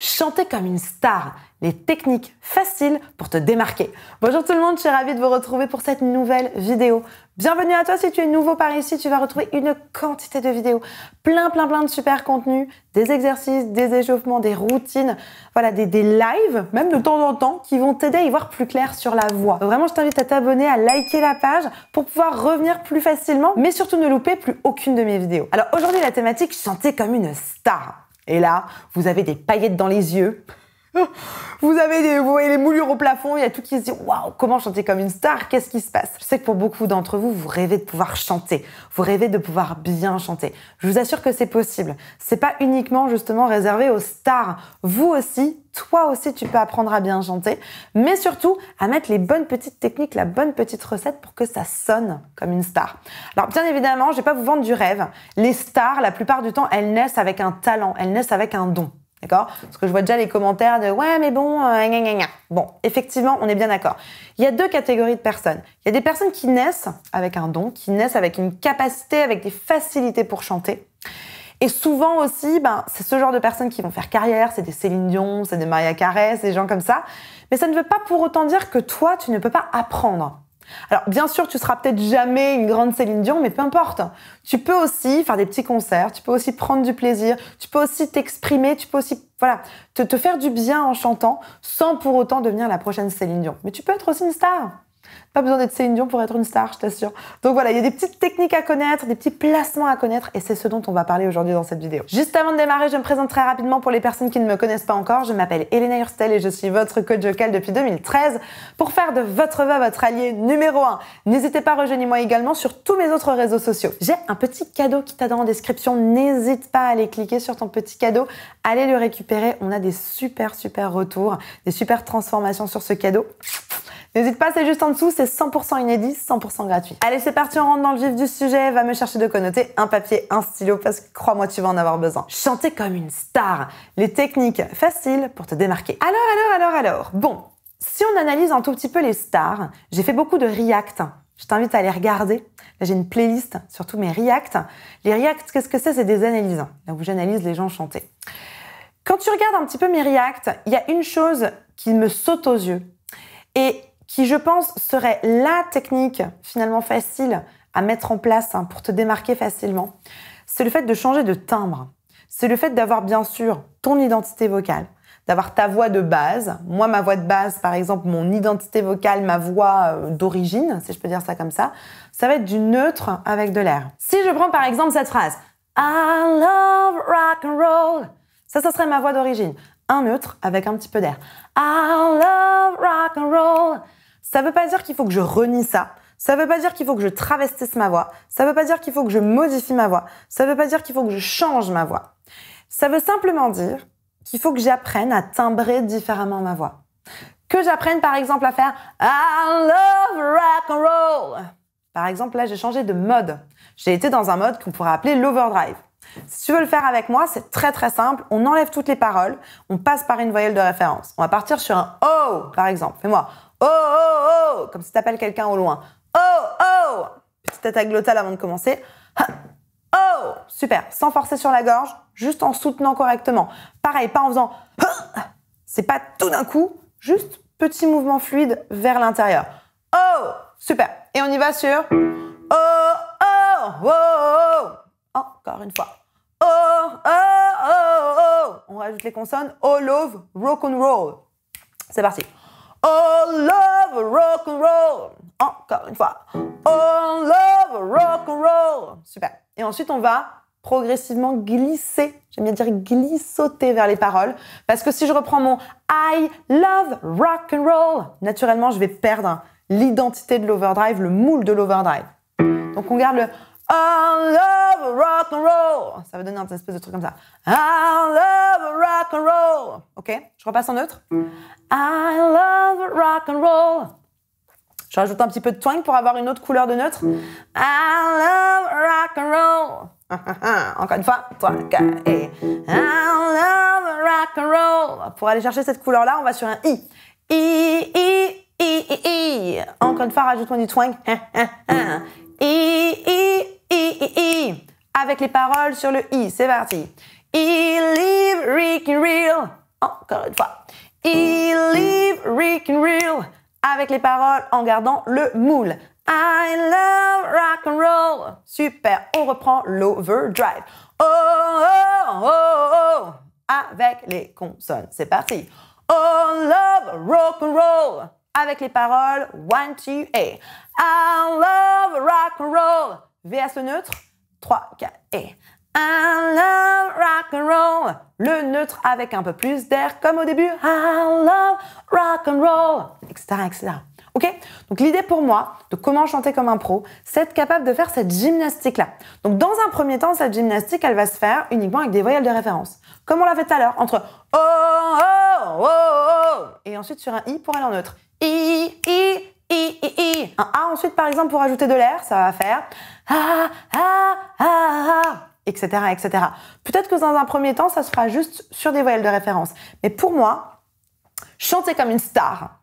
chanter comme une star, les techniques faciles pour te démarquer. Bonjour tout le monde, je suis ravie de vous retrouver pour cette nouvelle vidéo. Bienvenue à toi si tu es nouveau par ici, tu vas retrouver une quantité de vidéos, plein plein plein de super contenus, des exercices, des échauffements, des routines, voilà des, des lives, même de temps en temps, qui vont t'aider à y voir plus clair sur la voix. Vraiment, je t'invite à t'abonner, à liker la page pour pouvoir revenir plus facilement, mais surtout ne louper plus aucune de mes vidéos. Alors aujourd'hui, la thématique chanter comme une star. Et là, vous avez des paillettes dans les yeux, Oh, vous avez vous voyez les moulures au plafond, il y a tout qui se dit waouh, comment chanter comme une star Qu'est-ce qui se passe Je sais que pour beaucoup d'entre vous, vous rêvez de pouvoir chanter, vous rêvez de pouvoir bien chanter. Je vous assure que c'est possible. C'est pas uniquement justement réservé aux stars. Vous aussi, toi aussi, tu peux apprendre à bien chanter, mais surtout à mettre les bonnes petites techniques, la bonne petite recette pour que ça sonne comme une star. Alors bien évidemment, je vais pas vous vendre du rêve. Les stars, la plupart du temps, elles naissent avec un talent, elles naissent avec un don. D'accord Parce que je vois déjà les commentaires de ouais, mais bon, euh, gna, gna, gna. Bon, effectivement, on est bien d'accord. Il y a deux catégories de personnes. Il y a des personnes qui naissent avec un don, qui naissent avec une capacité, avec des facilités pour chanter. Et souvent aussi, ben, c'est ce genre de personnes qui vont faire carrière, c'est des Céline Dion, c'est des Maria Carey, c'est des gens comme ça. Mais ça ne veut pas pour autant dire que toi, tu ne peux pas apprendre. Alors bien sûr, tu seras peut-être jamais une grande Céline Dion, mais peu importe. Tu peux aussi faire des petits concerts, tu peux aussi prendre du plaisir, tu peux aussi t'exprimer, tu peux aussi voilà, te, te faire du bien en chantant sans pour autant devenir la prochaine Céline Dion. Mais tu peux être aussi une star. Pas besoin d'être Céline Dion pour être une star, je t'assure. Donc voilà, il y a des petites techniques à connaître, des petits placements à connaître et c'est ce dont on va parler aujourd'hui dans cette vidéo. Juste avant de démarrer, je me présente très rapidement pour les personnes qui ne me connaissent pas encore. Je m'appelle Elena Hurstel et je suis votre coach vocal depuis 2013 pour faire de votre voix votre allié numéro 1. N'hésitez pas, à rejoindre moi également sur tous mes autres réseaux sociaux. J'ai un petit cadeau qui dans en description. N'hésite pas à aller cliquer sur ton petit cadeau, allez le récupérer. On a des super super retours, des super transformations sur ce cadeau. N'hésite pas, c'est juste en dessous, c'est 100% inédit, 100% gratuit. Allez, c'est parti, on rentre dans le vif du sujet. Va me chercher de connoter un papier, un stylo, parce que crois-moi, tu vas en avoir besoin. Chanter comme une star. Les techniques faciles pour te démarquer. Alors, alors, alors, alors. Bon, si on analyse un tout petit peu les stars, j'ai fait beaucoup de react. Je t'invite à aller regarder. Là, j'ai une playlist sur tous mes react. Les react, qu'est-ce que c'est C'est des analyses, là où j'analyse les gens chanter. Quand tu regardes un petit peu mes react, il y a une chose qui me saute aux yeux. Et qui je pense serait la technique finalement facile à mettre en place hein, pour te démarquer facilement, c'est le fait de changer de timbre. C'est le fait d'avoir bien sûr ton identité vocale, d'avoir ta voix de base. Moi, ma voix de base, par exemple, mon identité vocale, ma voix euh, d'origine, si je peux dire ça comme ça, ça va être du neutre avec de l'air. Si je prends par exemple cette phrase, I love rock and roll, ça, ça serait ma voix d'origine. Un neutre avec un petit peu d'air. I love ça ne veut pas dire qu'il faut que je renie ça. Ça ne veut pas dire qu'il faut que je travestisse ma voix. Ça ne veut pas dire qu'il faut que je modifie ma voix. Ça ne veut pas dire qu'il faut que je change ma voix. Ça veut simplement dire qu'il faut que j'apprenne à timbrer différemment ma voix. Que j'apprenne par exemple à faire I love rock and roll. Par exemple, là, j'ai changé de mode. J'ai été dans un mode qu'on pourrait appeler l'overdrive. Si tu veux le faire avec moi, c'est très très simple. On enlève toutes les paroles, on passe par une voyelle de référence. On va partir sur un O, par exemple. Fais-moi Oh, oh, oh Comme si tu t'appelles quelqu'un au loin. Oh, oh Petite attaque glottale avant de commencer. Oh Super, sans forcer sur la gorge, juste en soutenant correctement. Pareil, pas en faisant c'est pas tout d'un coup, juste petit mouvement fluide vers l'intérieur. Oh Super Et on y va sur Oh oh oh, oh. oh encore une fois. Oh, oh oh oh oh On rajoute les consonnes Oh, love rock and roll. C'est parti. Oh love rock Encore une fois. I oh, love rock Super. Et ensuite on va progressivement glisser, j'aime bien dire glissoter vers les paroles, parce que si je reprends mon I love rock and roll, naturellement je vais perdre l'identité de l'overdrive, le moule de l'overdrive. Donc on garde le I love rock and roll. Ça va donner un espèce de truc comme ça. I love rock and roll. Ok, je repasse en neutre. I love rock and roll. Je rajoute un petit peu de twang pour avoir une autre couleur de neutre. I love rock and roll. Encore une fois, twang et I love rock and roll. Pour aller chercher cette couleur-là, on va sur un i. I, i, i, i, i. Encore une fois, rajoute-moi du twang. I, i, I, I, Avec les paroles sur le I, c'est parti. I live Rick and real. Encore une fois. I live Rick and real. Avec les paroles en gardant le moule. I love rock and roll. Super. On reprend l'overdrive. Oh, oh, oh, oh. Avec les consonnes. C'est parti. I oh, love rock and roll. Avec les paroles one two a. I love rock and roll V à ce neutre. 3, 4 et... I love rock and roll. Le neutre avec un peu plus d'air, comme au début. I love rock and roll, etc., etc. Ok Donc l'idée pour moi de comment chanter comme un pro, c'est être capable de faire cette gymnastique-là. Donc dans un premier temps, cette gymnastique, elle va se faire uniquement avec des voyelles de référence, comme on l'a fait tout à l'heure, entre oh oh oh oh et ensuite sur un i pour aller en neutre. I i i i i. Un a ensuite par exemple pour ajouter de l'air, ça va faire ah, ah, ah, ah, etc., ah, etc. Peut-être que dans un premier temps, ça se fera juste sur des voyelles de référence. Mais pour moi, chanter comme une star.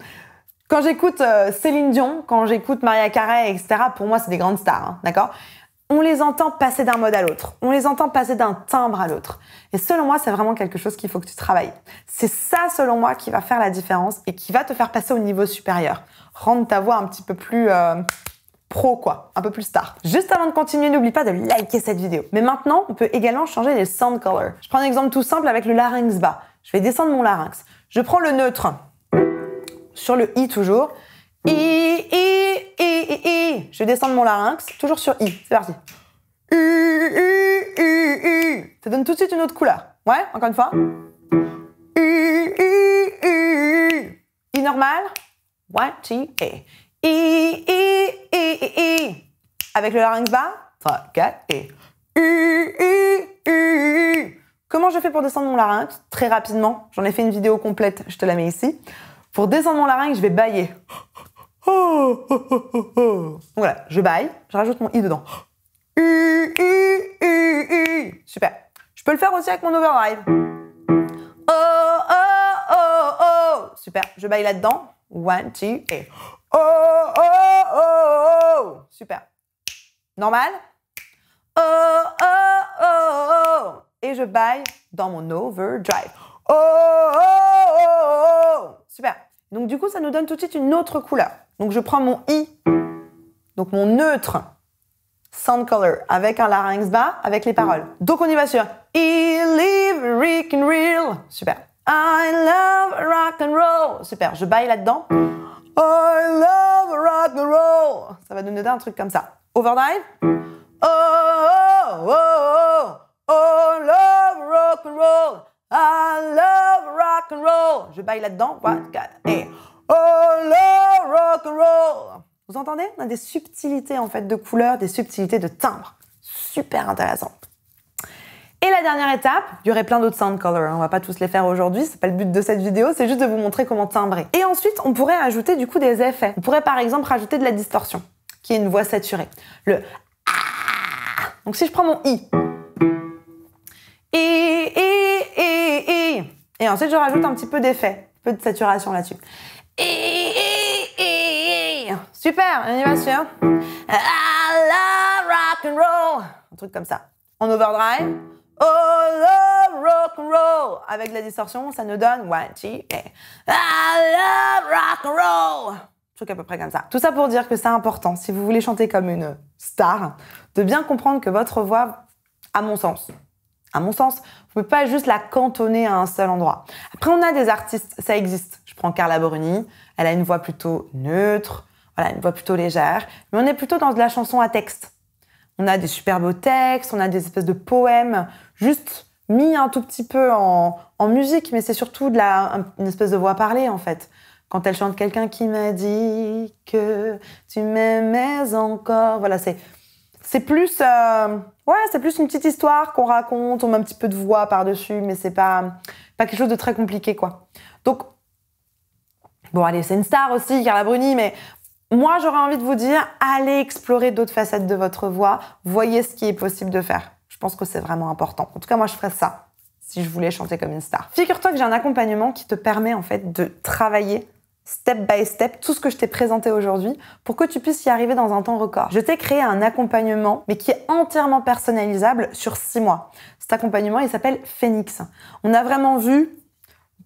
quand j'écoute euh, Céline Dion, quand j'écoute Maria Carey, etc., pour moi, c'est des grandes stars, hein, d'accord on les entend passer d'un mode à l'autre, on les entend passer d'un timbre à l'autre. Et selon moi, c'est vraiment quelque chose qu'il faut que tu travailles. C'est ça, selon moi, qui va faire la différence et qui va te faire passer au niveau supérieur. Rendre ta voix un petit peu plus euh, pro quoi, un peu plus tard. Juste avant de continuer, n'oublie pas de liker cette vidéo. Mais maintenant, on peut également changer les sound colors. Je prends un exemple tout simple avec le larynx bas. Je vais descendre mon larynx. Je prends le neutre sur le i toujours. I, i, i, i, i. Je descends descendre mon larynx, toujours sur i. C'est parti. U, u, u, u. Ça donne tout de suite une autre couleur. Ouais, encore une fois. U, u, u, I normal. One, two, et. I, i, avec le larynx bas, 3, 4 et... Comment je fais pour descendre mon larynx Très rapidement, j'en ai fait une vidéo complète, je te la mets ici. Pour descendre mon larynx, je vais bailler. Donc voilà, je baille, je rajoute mon i dedans. Super. Je peux le faire aussi avec mon overdrive. Oh, oh, oh, oh. Super, je baille là-dedans. One, two, et... Oh, oh, oh, oh. Super. Normal oh, oh, oh, oh, oh. Et je baille dans mon overdrive. Oh oh, oh, oh, oh, oh. Super. Donc du coup, ça nous donne tout de suite une autre couleur. Donc je prends mon I, donc mon neutre sound color avec un larynx bas, avec les paroles. Donc on y va sur I live Rick and roll, Super. I love rock and roll. Super. Je baille là-dedans. I love rock and roll. Ça va nous donner un truc comme ça. Overdrive. Oh, oh, oh, oh, oh, love rock and roll. I love rock and roll. Je baille là-dedans. et oh, love rock and roll. Vous entendez On a des subtilités en fait de couleurs, des subtilités de timbre. Super intéressant. Et la dernière étape, il y aurait plein d'autres sound colors, hein. on va pas tous les faire aujourd'hui, c'est pas le but de cette vidéo, c'est juste de vous montrer comment timbrer. Et ensuite, on pourrait ajouter du coup des effets. On pourrait par exemple rajouter de la distorsion qui est une voix saturée. Le donc si je prends mon i et et et et et ensuite je rajoute un petit peu d'effet, un peu de saturation là-dessus. Et, Super, on y va sur I love rock un truc comme ça. En overdrive, oh love rock avec la distorsion, ça nous donne I love rock roll truc à peu près comme ça. Tout ça pour dire que c'est important, si vous voulez chanter comme une star, de bien comprendre que votre voix, à mon sens, à mon sens, vous ne pouvez pas juste la cantonner à un seul endroit. Après, on a des artistes, ça existe. Je prends Carla Bruni, elle a une voix plutôt neutre, voilà, une voix plutôt légère, mais on est plutôt dans de la chanson à texte. On a des super beaux textes, on a des espèces de poèmes, juste mis un tout petit peu en, en musique, mais c'est surtout de la, une espèce de voix parlée en fait. Quand elle chante quelqu'un qui m'a dit que tu m'aimais encore, voilà, c'est c'est plus euh, ouais, c'est plus une petite histoire qu'on raconte, on met un petit peu de voix par-dessus, mais c'est pas pas quelque chose de très compliqué quoi. Donc bon, allez, c'est une star aussi Carla Bruni, mais moi, j'aurais envie de vous dire, allez explorer d'autres facettes de votre voix, voyez ce qui est possible de faire. Je pense que c'est vraiment important. En tout cas, moi, je ferais ça si je voulais chanter comme une star. Figure-toi que j'ai un accompagnement qui te permet en fait de travailler step by step tout ce que je t'ai présenté aujourd'hui pour que tu puisses y arriver dans un temps record. Je t'ai créé un accompagnement mais qui est entièrement personnalisable sur six mois. Cet accompagnement, il s'appelle Phoenix. On a vraiment vu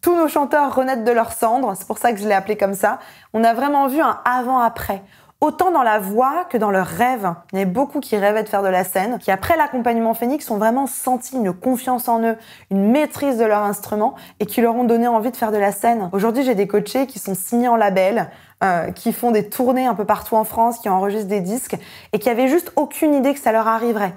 tous nos chanteurs renaître de leurs cendres, c'est pour ça que je l'ai appelé comme ça. On a vraiment vu un avant-après autant dans la voix que dans leurs rêves. Il y avait beaucoup qui rêvaient de faire de la scène, qui après l'accompagnement phénix ont vraiment senti une confiance en eux, une maîtrise de leur instrument et qui leur ont donné envie de faire de la scène. Aujourd'hui, j'ai des coachés qui sont signés en label, euh, qui font des tournées un peu partout en France, qui enregistrent des disques et qui avaient juste aucune idée que ça leur arriverait.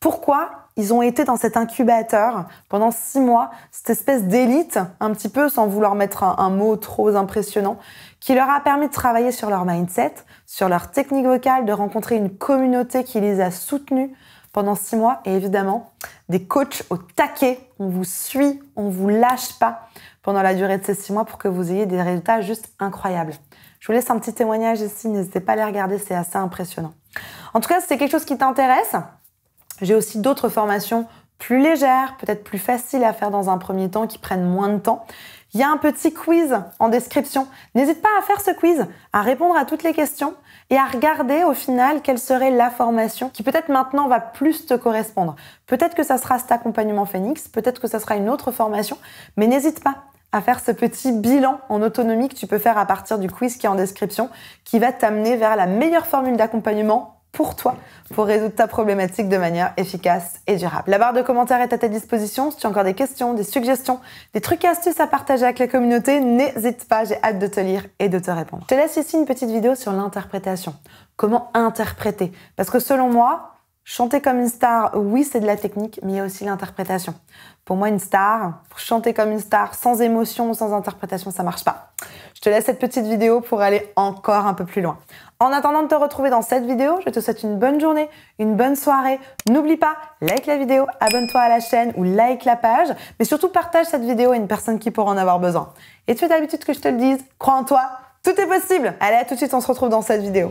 Pourquoi ils ont été dans cet incubateur pendant six mois, cette espèce d'élite, un petit peu sans vouloir mettre un, mot trop impressionnant, qui leur a permis de travailler sur leur mindset, sur leur technique vocale, de rencontrer une communauté qui les a soutenus pendant six mois et évidemment des coachs au taquet. On vous suit, on vous lâche pas pendant la durée de ces six mois pour que vous ayez des résultats juste incroyables. Je vous laisse un petit témoignage ici, n'hésitez pas à les regarder, c'est assez impressionnant. En tout cas, si c'est quelque chose qui t'intéresse, j'ai aussi d'autres formations plus légères, peut-être plus faciles à faire dans un premier temps, qui prennent moins de temps. Il y a un petit quiz en description. N'hésite pas à faire ce quiz, à répondre à toutes les questions et à regarder au final quelle serait la formation qui peut-être maintenant va plus te correspondre. Peut-être que ça sera cet accompagnement Phoenix, peut-être que ça sera une autre formation, mais n'hésite pas à faire ce petit bilan en autonomie que tu peux faire à partir du quiz qui est en description, qui va t'amener vers la meilleure formule d'accompagnement pour toi pour résoudre ta problématique de manière efficace et durable. La barre de commentaires est à ta disposition. Si tu as encore des questions, des suggestions, des trucs et astuces à partager avec la communauté, n'hésite pas, j'ai hâte de te lire et de te répondre. Je te laisse ici une petite vidéo sur l'interprétation. Comment interpréter Parce que selon moi, Chanter comme une star, oui, c'est de la technique, mais il y a aussi l'interprétation. Pour moi, une star, chanter comme une star, sans émotion, sans interprétation, ça marche pas. Je te laisse cette petite vidéo pour aller encore un peu plus loin. En attendant de te retrouver dans cette vidéo, je te souhaite une bonne journée, une bonne soirée. N'oublie pas, like la vidéo, abonne-toi à la chaîne ou like la page, mais surtout partage cette vidéo à une personne qui pourra en avoir besoin. Et tu fais d'habitude que je te le dise, crois en toi, tout est possible. Allez, à tout de suite, on se retrouve dans cette vidéo.